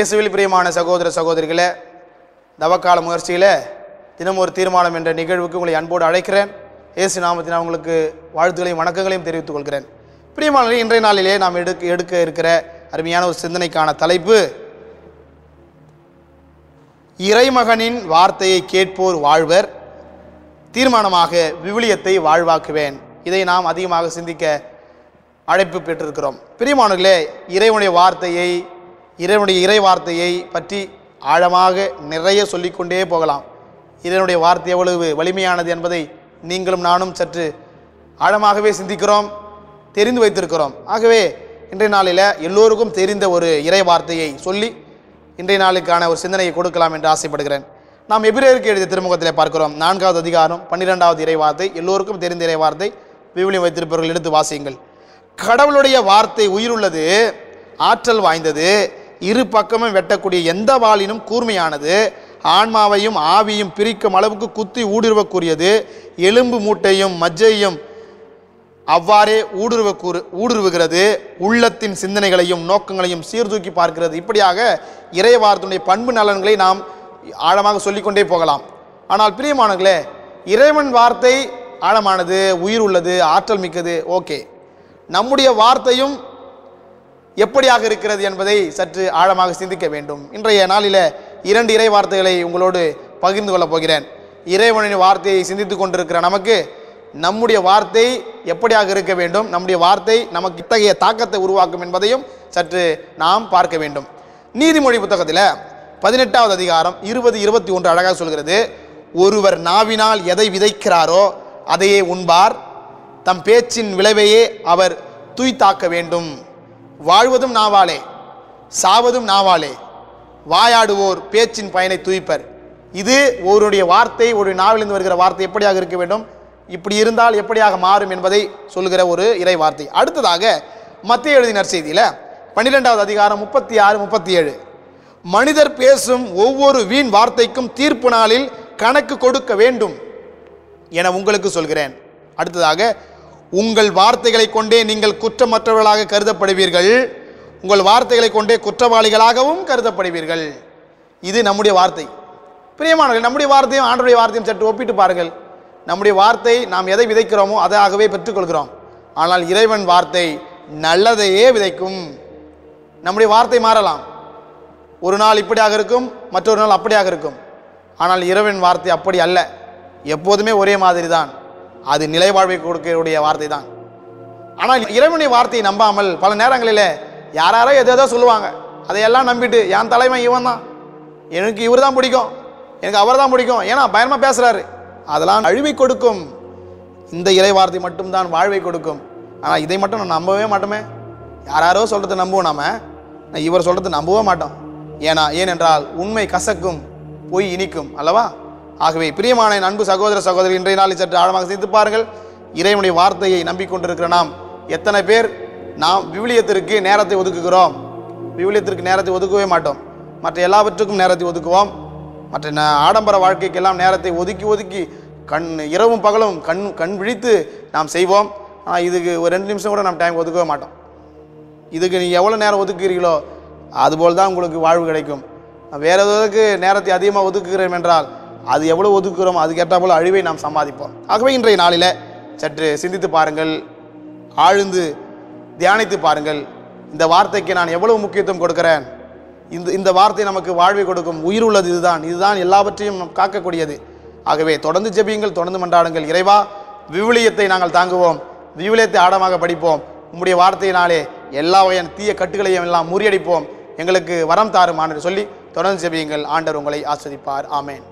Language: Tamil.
இயேசுவில் பிரியமான சகோதர சகோதரிகளே தவக்கால முயற்சியில் தினம் ஒரு தீர்மானம் என்ற நிகழ்வுக்கு உங்களை அன்போடு அழைக்கிறேன் இயேசு நாமத்தினால் உங்களுக்கு வாழ்த்துகளையும் வணக்கங்களையும் தெரிவித்துக் கொள்கிறேன் பிரியமான இன்றைய நாளிலே நாம் எடுக்க எடுக்க இருக்கிற அருமையான ஒரு சிந்தனைக்கான தலைப்பு இறைமகனின் வார்த்தையை கேட்போர் வாழ்வர் தீர்மானமாக விவிலியத்தை வாழ்வாக்குவேன் இதை நாம் அதிகமாக சிந்திக்க அழைப்பு பெற்றிருக்கிறோம் பிரியமானர்களே இறைவனுடைய வார்த்தையை இறைவனுடைய இறை வார்த்தையை பற்றி ஆழமாக நிறைய சொல்லிக்கொண்டே போகலாம் இறைவனுடைய வார்த்தை எவ்வளவு வலிமையானது என்பதை நீங்களும் நானும் சற்று ஆழமாகவே சிந்திக்கிறோம் தெரிந்து வைத்திருக்கிறோம் ஆகவே இன்றைய நாளில் எல்லோருக்கும் தெரிந்த ஒரு இறை வார்த்தையை சொல்லி இன்றைய நாளுக்கான ஒரு சிந்தனையை கொடுக்கலாம் என்று ஆசைப்படுகிறேன் நாம் எபிரேருக்கு எழுதிய திருமுகத்தில் பார்க்கிறோம் நான்காவது அதிகாரம் பன்னிரெண்டாவது இறை வார்த்தை எல்லோருக்கும் தெரிந்த இறை வார்த்தை விவிலியம் வைத்திருப்பவர்கள் எடுத்து வாசியுங்கள் கடவுளுடைய வார்த்தை உயிருள்ளது ஆற்றல் வாய்ந்தது இரு பக்கமும் வெட்டக்கூடிய எந்த வாளினும் கூர்மையானது ஆன்மாவையும் ஆவியும் பிரிக்கும் அளவுக்கு குத்தி ஊடுருவக்கூடியது எலும்பு மூட்டையும் மஜ்ஜையும் அவ்வாறே ஊடுருவ கூறு ஊடுருவுகிறது உள்ளத்தின் சிந்தனைகளையும் நோக்கங்களையும் சீர்தூக்கி பார்க்கிறது இப்படியாக இறைவார்த்தனுடைய பண்பு நலன்களை நாம் ஆழமாக சொல்லிக்கொண்டே போகலாம் ஆனால் பிரியமானங்களே இறைவன் வார்த்தை ஆழமானது உயிர் உள்ளது ஆற்றல் மிக்கது ஓகே நம்முடைய வார்த்தையும் எப்படியாக இருக்கிறது என்பதை சற்று ஆழமாக சிந்திக்க வேண்டும் இன்றைய நாளில் இரண்டு இறை வார்த்தைகளை உங்களோடு பகிர்ந்து கொள்ளப் போகிறேன் இறைவனின் வார்த்தையை சிந்தித்து கொண்டிருக்கிற நமக்கு நம்முடைய வார்த்தை எப்படியாக இருக்க வேண்டும் நம்முடைய வார்த்தை நமக்கு இத்தகைய தாக்கத்தை உருவாக்கும் என்பதையும் சற்று நாம் பார்க்க வேண்டும் நீதிமொழி புத்தகத்தில் பதினெட்டாவது அதிகாரம் இருபது இருபத்தி ஒன்று அழகாக சொல்கிறது ஒருவர் நாவினால் எதை விதைக்கிறாரோ அதையே உண்பார் தம் பேச்சின் விளைவையே அவர் தூய்த்தாக்க வேண்டும் வாழ்வதும் நாவாலே சாவதும் நாவாலே வாயாடுவோர் பேச்சின் பயனை தூய்ப்பர் இது ஒருடைய வார்த்தை ஒரு நாவிலிருந்து வருகிற வார்த்தை எப்படியாக இருக்க வேண்டும் இப்படி இருந்தால் எப்படியாக மாறும் என்பதை சொல்கிற ஒரு இறை வார்த்தை அடுத்ததாக மத்திய எழுதி நற்செய்தியில் பன்னிரெண்டாவது அதிகாரம் முப்பத்தி ஆறு முப்பத்தி ஏழு மனிதர் பேசும் ஒவ்வொரு வீண் வார்த்தைக்கும் தீர்ப்பு நாளில் கணக்கு கொடுக்க வேண்டும் என உங்களுக்கு சொல்கிறேன் அடுத்ததாக உங்கள் வார்த்தைகளை கொண்டே நீங்கள் குற்றமற்றவர்களாக கருதப்படுவீர்கள் உங்கள் வார்த்தைகளை கொண்டே குற்றவாளிகளாகவும் கருதப்படுவீர்கள் இது நம்முடைய வார்த்தை பிரியமானவர்கள் நம்முடைய வார்த்தையும் ஆண்டுடைய வார்த்தையும் சற்று ஒப்பிட்டு பாருங்கள் நம்முடைய வார்த்தை நாம் எதை விதைக்கிறோமோ அதாகவே பெற்றுக்கொள்கிறோம் ஆனால் இறைவன் வார்த்தை நல்லதையே விதைக்கும் நம்முடைய வார்த்தை மாறலாம் ஒரு நாள் இப்படியாக இருக்கும் மற்றொரு நாள் அப்படியாக இருக்கும் ஆனால் இறைவன் வார்த்தை அப்படி அல்ல எப்போதுமே ஒரே மாதிரி தான் அது நிலைவாழ்வை கொடுக்கக்கூடிய வார்த்தை தான் ஆனால் இறைவனை வார்த்தையை நம்பாமல் பல நேரங்களில் யாராரோ எதோ சொல்லுவாங்க அதையெல்லாம் நம்பிட்டு என் தலைமை இவன் தான் எனக்கு இவர் தான் பிடிக்கும் எனக்கு அவர் தான் பிடிக்கும் ஏன்னா பயமாக பேசுகிறாரு அதெல்லாம் அழிவை கொடுக்கும் இந்த இறை வார்த்தை மட்டும்தான் வாழ்வை கொடுக்கும் ஆனால் இதை மட்டும் நான் நம்பவே மாட்டோமே யாராரோ சொல்கிறத நம்புவோம் நாம் இவர் சொல்கிறது நம்பவே மாட்டோம் ஏன்னா ஏனென்றால் உண்மை கசக்கும் பொய் இனிக்கும் அல்லவா ஆகவே பிரியமான அன்பு சகோதர சகோதரி இன்றைய நாளில் சற்று ஆழமாக சிந்து பாருங்கள் இறைவனுடைய வார்த்தையை நம்பிக்கொண்டிருக்கிற நாம் எத்தனை பேர் நாம் விவிலியத்திற்கு நேரத்தை ஒதுக்குகிறோம் விவிலியத்திற்கு நேரத்தை ஒதுக்கவே மாட்டோம் மற்ற எல்லாவற்றுக்கும் நேரத்தை ஒதுக்குவோம் மற்ற ஆடம்பர வாழ்க்கைக்கெல்லாம் நேரத்தை ஒதுக்கி ஒதுக்கி கண் இரவும் பகலும் கண் கண் விழித்து நாம் செய்வோம் ஆனால் இதுக்கு ஒரு ரெண்டு நிமிஷம் கூட நம்ம டைம் ஒதுக்கவே மாட்டோம் இதுக்கு நீ எவ்வளோ நேரம் ஒதுக்குறீங்களோ அதுபோல் தான் உங்களுக்கு வாழ்வு கிடைக்கும் வேறு எதுக்கு நேரத்தை அதிகமாக ஒதுக்குகிறேன் என்றால் அது எவ்வளோ ஒதுக்குகிறோம் அதுக்கேற்ற போல அழிவை நாம் சம்பாதிப்போம் ஆகவே இன்றைய நாளில் சற்று சிந்தித்து பாருங்கள் ஆழ்ந்து தியானித்து பாருங்கள் இந்த வார்த்தைக்கு நான் எவ்வளவு முக்கியத்துவம் கொடுக்கிறேன் இந்த இந்த வார்த்தை நமக்கு வாழ்வை கொடுக்கும் உயிர் உள்ளது இதுதான் இதுதான் எல்லாவற்றையும் காக்கக்கூடியது ஆகவே தொடர்ந்து ஜெபியுங்கள் தொடர்ந்து மன்றாடுங்கள் இறைவா விவிலியத்தை நாங்கள் தாங்குவோம் விவிலியத்தை ஆடமாக படிப்போம் உம்முடைய வார்த்தையினாலே எல்லா வகையான தீய கட்டுகளையும் எல்லாம் முறியடிப்போம் எங்களுக்கு வரம் தாருமானு சொல்லி தொடர்ந்து ஜெபியுங்கள் ஆண்டர் உங்களை ஆஸ்வதிப்பார் ஆமேன்